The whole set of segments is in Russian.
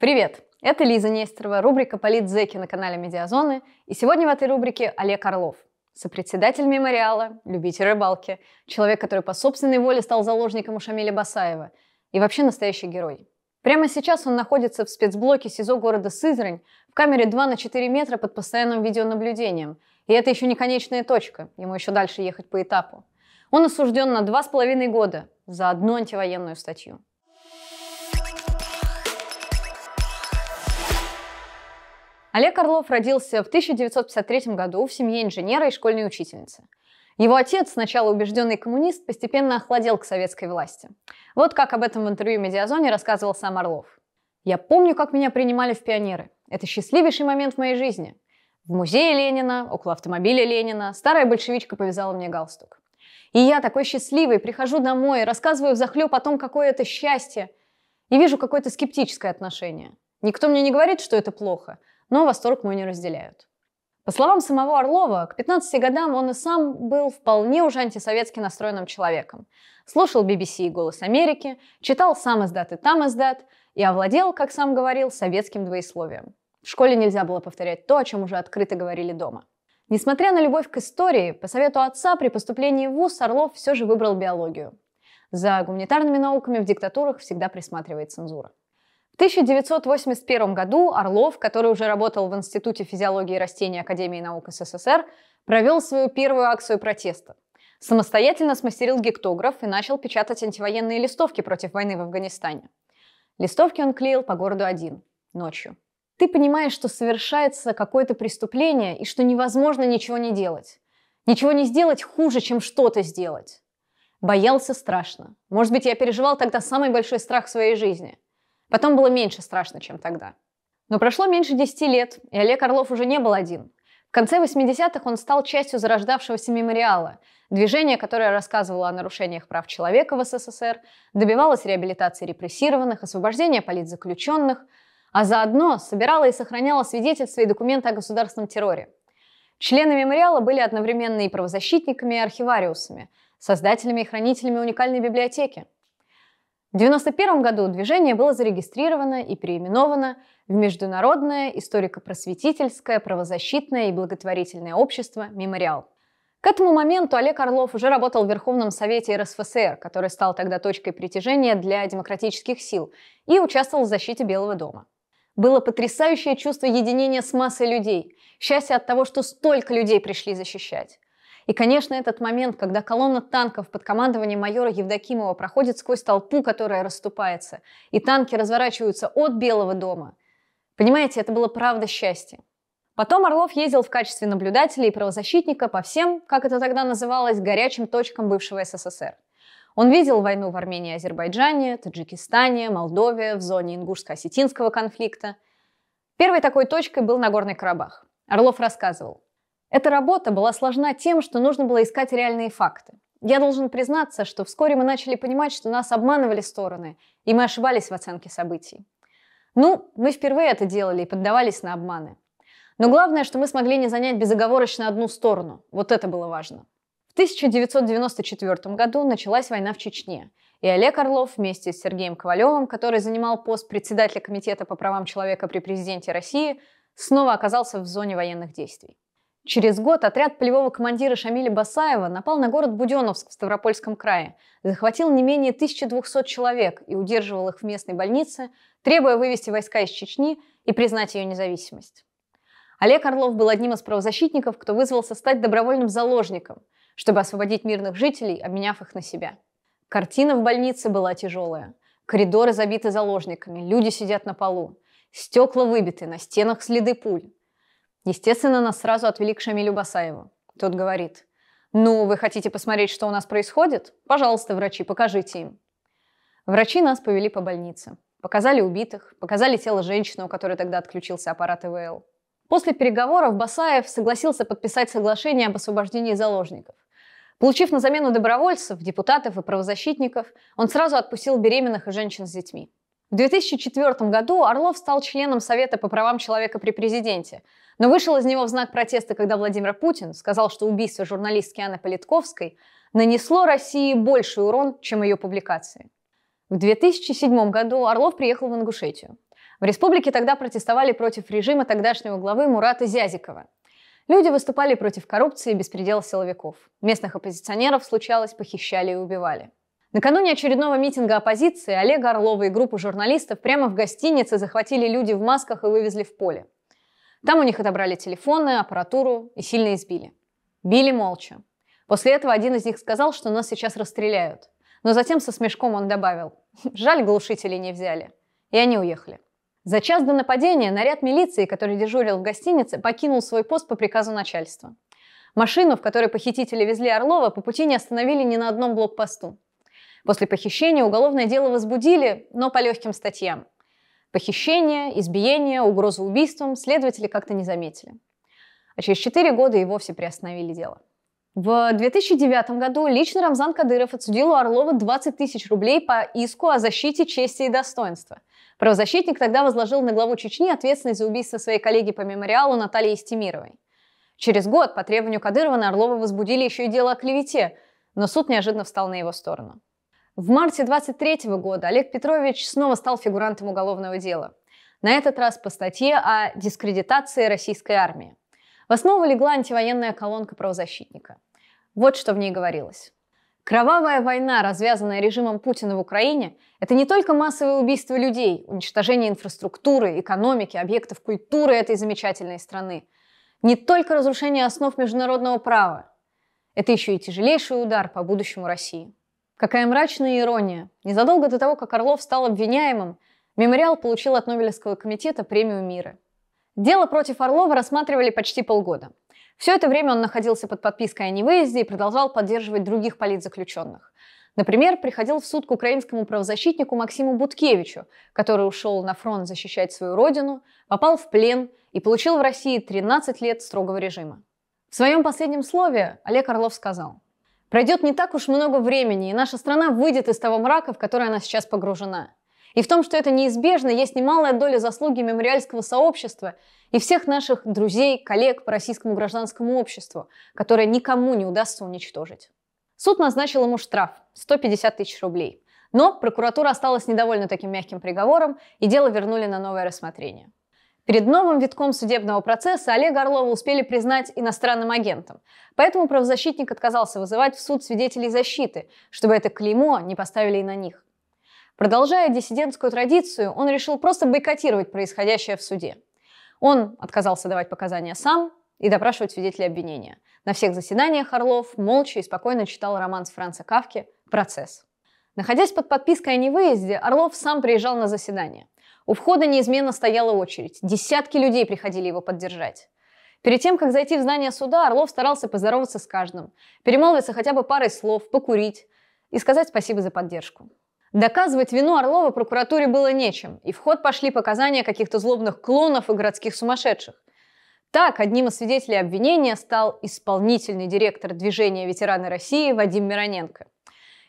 Привет! Это Лиза Нестерова, рубрика «Политзеки» на канале «Медиазоны». И сегодня в этой рубрике Олег Орлов, сопредседатель мемориала, любитель рыбалки, человек, который по собственной воле стал заложником у Шамиля Басаева и вообще настоящий герой. Прямо сейчас он находится в спецблоке СИЗО города Сызрань в камере 2 на 4 метра под постоянным видеонаблюдением. И это еще не конечная точка, ему еще дальше ехать по этапу. Он осужден на 2,5 года за одну антивоенную статью. Олег Орлов родился в 1953 году в семье инженера и школьной учительницы. Его отец, сначала убежденный коммунист, постепенно охладел к советской власти. Вот как об этом в интервью «Медиазоне» рассказывал сам Орлов. «Я помню, как меня принимали в пионеры. Это счастливейший момент в моей жизни. В музее Ленина, около автомобиля Ленина, старая большевичка повязала мне галстук. И я такой счастливый, прихожу домой, рассказываю взахлеб о том, какое это счастье, и вижу какое-то скептическое отношение. Никто мне не говорит, что это плохо – но восторг мой не разделяют. По словам самого Орлова, к 15 годам он и сам был вполне уже антисоветски настроенным человеком. Слушал BBC и «Голос Америки», читал сам издат и там издат, и овладел, как сам говорил, советским двоесловием. В школе нельзя было повторять то, о чем уже открыто говорили дома. Несмотря на любовь к истории, по совету отца при поступлении в ВУЗ Орлов все же выбрал биологию. За гуманитарными науками в диктатурах всегда присматривает цензура. 1981 году Орлов, который уже работал в Институте физиологии растений Академии наук СССР, провел свою первую акцию протеста. Самостоятельно смастерил гектограф и начал печатать антивоенные листовки против войны в Афганистане. Листовки он клеил по городу один, ночью. Ты понимаешь, что совершается какое-то преступление и что невозможно ничего не делать. Ничего не сделать хуже, чем что-то сделать. Боялся страшно. Может быть, я переживал тогда самый большой страх в своей жизни – Потом было меньше страшно, чем тогда. Но прошло меньше 10 лет, и Олег Орлов уже не был один. В конце 80-х он стал частью зарождавшегося мемориала, движения, которое рассказывало о нарушениях прав человека в СССР, добивалось реабилитации репрессированных, освобождения политзаключенных, а заодно собирало и сохраняло свидетельства и документы о государственном терроре. Члены мемориала были одновременно и правозащитниками, и архивариусами, создателями и хранителями уникальной библиотеки – в 1991 году движение было зарегистрировано и переименовано в Международное историко-просветительское, правозащитное и благотворительное общество «Мемориал». К этому моменту Олег Орлов уже работал в Верховном Совете РСФСР, который стал тогда точкой притяжения для демократических сил, и участвовал в защите Белого дома. Было потрясающее чувство единения с массой людей, счастье от того, что столько людей пришли защищать. И, конечно, этот момент, когда колонна танков под командованием майора Евдокимова проходит сквозь толпу, которая расступается, и танки разворачиваются от Белого дома. Понимаете, это было правда счастье. Потом Орлов ездил в качестве наблюдателя и правозащитника по всем, как это тогда называлось, горячим точкам бывшего СССР. Он видел войну в Армении и Азербайджане, Таджикистане, Молдове, в зоне ингушско-осетинского конфликта. Первой такой точкой был Нагорный Карабах. Орлов рассказывал. Эта работа была сложна тем, что нужно было искать реальные факты. Я должен признаться, что вскоре мы начали понимать, что нас обманывали стороны, и мы ошибались в оценке событий. Ну, мы впервые это делали и поддавались на обманы. Но главное, что мы смогли не занять безоговорочно одну сторону. Вот это было важно. В 1994 году началась война в Чечне, и Олег Орлов вместе с Сергеем Ковалевым, который занимал пост председателя Комитета по правам человека при президенте России, снова оказался в зоне военных действий. Через год отряд полевого командира Шамиля Басаева напал на город Буденовск в Ставропольском крае, захватил не менее 1200 человек и удерживал их в местной больнице, требуя вывести войска из Чечни и признать ее независимость. Олег Орлов был одним из правозащитников, кто вызвался стать добровольным заложником, чтобы освободить мирных жителей, обменяв их на себя. Картина в больнице была тяжелая. Коридоры забиты заложниками, люди сидят на полу, стекла выбиты, на стенах следы пуль. Естественно, нас сразу отвели к Шамилю Басаеву. Тот говорит, «Ну, вы хотите посмотреть, что у нас происходит? Пожалуйста, врачи, покажите им». Врачи нас повели по больнице. Показали убитых, показали тело женщины, у которой тогда отключился аппарат ИВЛ. После переговоров Басаев согласился подписать соглашение об освобождении заложников. Получив на замену добровольцев, депутатов и правозащитников, он сразу отпустил беременных и женщин с детьми. В 2004 году Орлов стал членом Совета по правам человека при президенте, но вышел из него в знак протеста, когда Владимир Путин сказал, что убийство журналистки Анны Политковской нанесло России больший урон, чем ее публикации. В 2007 году Орлов приехал в Ингушетию. В республике тогда протестовали против режима тогдашнего главы Мурата Зязикова. Люди выступали против коррупции и беспредела силовиков. Местных оппозиционеров случалось, похищали и убивали. Накануне очередного митинга оппозиции Олега Орлова и группу журналистов прямо в гостинице захватили люди в масках и вывезли в поле. Там у них отобрали телефоны, аппаратуру и сильно избили. Били молча. После этого один из них сказал, что нас сейчас расстреляют. Но затем со смешком он добавил, жаль, глушители не взяли. И они уехали. За час до нападения наряд милиции, который дежурил в гостинице, покинул свой пост по приказу начальства. Машину, в которой похитители везли Орлова, по пути не остановили ни на одном блокпосту. После похищения уголовное дело возбудили, но по легким статьям. Похищение, избиение, угроза убийством следователи как-то не заметили. А через 4 года и вовсе приостановили дело. В 2009 году лично Рамзан Кадыров отсудил у Орлова 20 тысяч рублей по иску о защите чести и достоинства. Правозащитник тогда возложил на главу Чечни ответственность за убийство своей коллеги по мемориалу Натальи Истемировой. Через год по требованию Кадырова на Орлова возбудили еще и дело о клевете, но суд неожиданно встал на его сторону. В марте 23 года Олег Петрович снова стал фигурантом уголовного дела. На этот раз по статье о дискредитации российской армии. В основу легла антивоенная колонка правозащитника. Вот что в ней говорилось. Кровавая война, развязанная режимом Путина в Украине, это не только массовые убийства людей, уничтожение инфраструктуры, экономики, объектов культуры этой замечательной страны, не только разрушение основ международного права, это еще и тяжелейший удар по будущему России. Какая мрачная ирония. Незадолго до того, как Орлов стал обвиняемым, мемориал получил от Нобелевского комитета премию мира. Дело против Орлова рассматривали почти полгода. Все это время он находился под подпиской о невыезде и продолжал поддерживать других политзаключенных. Например, приходил в суд к украинскому правозащитнику Максиму Буткевичу, который ушел на фронт защищать свою родину, попал в плен и получил в России 13 лет строгого режима. В своем последнем слове Олег Орлов сказал – Пройдет не так уж много времени, и наша страна выйдет из того мрака, в который она сейчас погружена. И в том, что это неизбежно, есть немалая доля заслуги мемориальского сообщества и всех наших друзей, коллег по российскому гражданскому обществу, которое никому не удастся уничтожить. Суд назначил ему штраф – 150 тысяч рублей. Но прокуратура осталась недовольна таким мягким приговором, и дело вернули на новое рассмотрение. Перед новым витком судебного процесса Олега Орлова успели признать иностранным агентом. Поэтому правозащитник отказался вызывать в суд свидетелей защиты, чтобы это клеймо не поставили и на них. Продолжая диссидентскую традицию, он решил просто бойкотировать происходящее в суде. Он отказался давать показания сам и допрашивать свидетелей обвинения. На всех заседаниях Орлов молча и спокойно читал роман с Франца Кавки «Процесс». Находясь под подпиской о невыезде, Орлов сам приезжал на заседание – у входа неизменно стояла очередь. Десятки людей приходили его поддержать. Перед тем, как зайти в здание суда, Орлов старался поздороваться с каждым, перемолвиться хотя бы парой слов, покурить и сказать спасибо за поддержку. Доказывать вину Орлова прокуратуре было нечем, и в ход пошли показания каких-то злобных клонов и городских сумасшедших. Так, одним из свидетелей обвинения стал исполнительный директор движения «Ветераны России» Вадим Мироненко.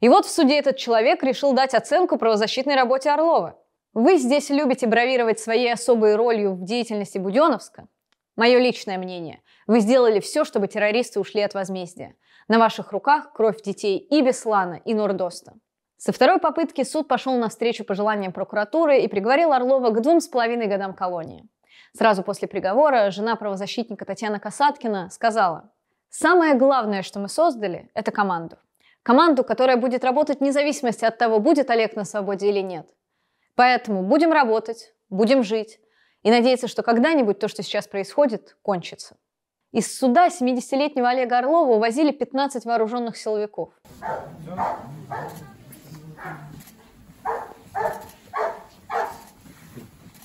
И вот в суде этот человек решил дать оценку правозащитной работе Орлова. Вы здесь любите бравировать своей особой ролью в деятельности Буденовска? Мое личное мнение. Вы сделали все, чтобы террористы ушли от возмездия. На ваших руках кровь детей и Беслана, и Нордоста. Со второй попытки суд пошел навстречу пожеланиям прокуратуры и приговорил Орлова к двум с половиной годам колонии. Сразу после приговора жена правозащитника Татьяна Касаткина сказала, «Самое главное, что мы создали, это команду. Команду, которая будет работать вне зависимости от того, будет Олег на свободе или нет. Поэтому будем работать, будем жить и надеяться, что когда-нибудь то, что сейчас происходит, кончится. Из суда 70-летнего Олега Орлова увозили 15 вооруженных силовиков.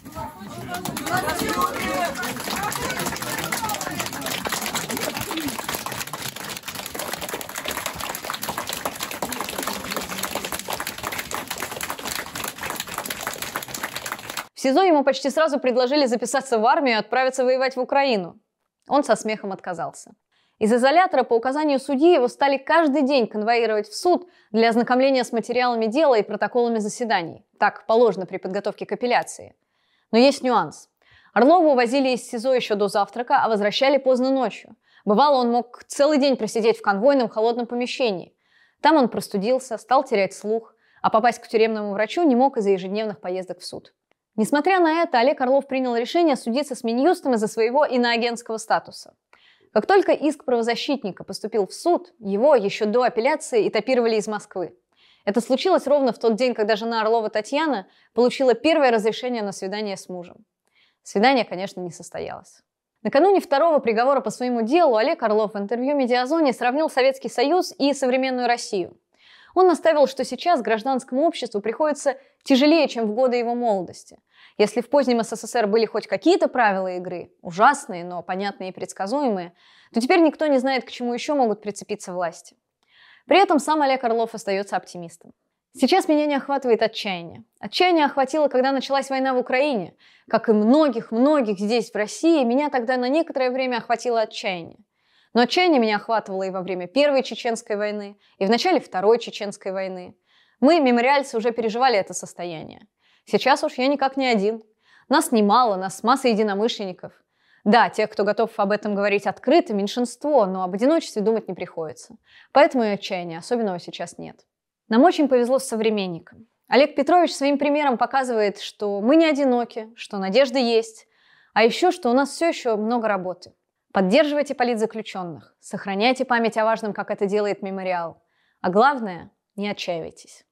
Все. СИЗО ему почти сразу предложили записаться в армию и отправиться воевать в Украину. Он со смехом отказался. Из изолятора по указанию судьи его стали каждый день конвоировать в суд для ознакомления с материалами дела и протоколами заседаний. Так положено при подготовке к апелляции. Но есть нюанс. Орлова увозили из СИЗО еще до завтрака, а возвращали поздно ночью. Бывало, он мог целый день просидеть в конвойном холодном помещении. Там он простудился, стал терять слух, а попасть к тюремному врачу не мог из-за ежедневных поездок в суд. Несмотря на это, Олег Орлов принял решение судиться с Минюстом из-за своего иноагентского статуса. Как только иск правозащитника поступил в суд, его еще до апелляции этапировали из Москвы. Это случилось ровно в тот день, когда жена Орлова Татьяна получила первое разрешение на свидание с мужем. Свидание, конечно, не состоялось. Накануне второго приговора по своему делу Олег Орлов в интервью «Медиазоне» сравнил Советский Союз и современную Россию. Он наставил, что сейчас гражданскому обществу приходится тяжелее, чем в годы его молодости. Если в позднем СССР были хоть какие-то правила игры, ужасные, но понятные и предсказуемые, то теперь никто не знает, к чему еще могут прицепиться власти. При этом сам Олег Орлов остается оптимистом. Сейчас меня не охватывает отчаяние. Отчаяние охватило, когда началась война в Украине. Как и многих-многих здесь, в России, меня тогда на некоторое время охватило отчаяние. Но отчаяние меня охватывало и во время Первой Чеченской войны, и в начале Второй Чеченской войны. Мы, мемориальцы, уже переживали это состояние. Сейчас уж я никак не один. Нас немало, нас масса единомышленников. Да, тех, кто готов об этом говорить открыто, меньшинство, но об одиночестве думать не приходится. Поэтому и отчаяния особенного сейчас нет. Нам очень повезло с современником. Олег Петрович своим примером показывает, что мы не одиноки, что надежда есть, а еще, что у нас все еще много работы. Поддерживайте политзаключенных, сохраняйте память о важном, как это делает мемориал. А главное, не отчаивайтесь.